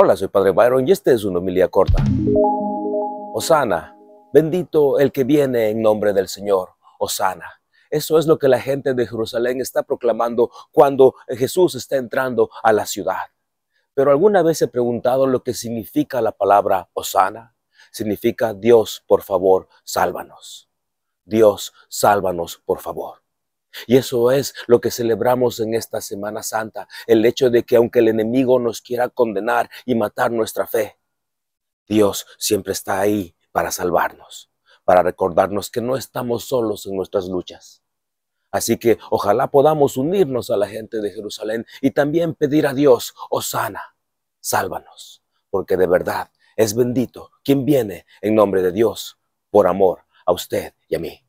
Hola, soy Padre Byron y este es una homilía corta. Osana, bendito el que viene en nombre del Señor. Osana. Eso es lo que la gente de Jerusalén está proclamando cuando Jesús está entrando a la ciudad. Pero alguna vez he preguntado lo que significa la palabra Osana. Significa Dios, por favor, sálvanos. Dios, sálvanos, por favor. Y eso es lo que celebramos en esta Semana Santa, el hecho de que aunque el enemigo nos quiera condenar y matar nuestra fe, Dios siempre está ahí para salvarnos, para recordarnos que no estamos solos en nuestras luchas. Así que ojalá podamos unirnos a la gente de Jerusalén y también pedir a Dios, Osana, sálvanos, porque de verdad es bendito quien viene en nombre de Dios por amor a usted y a mí.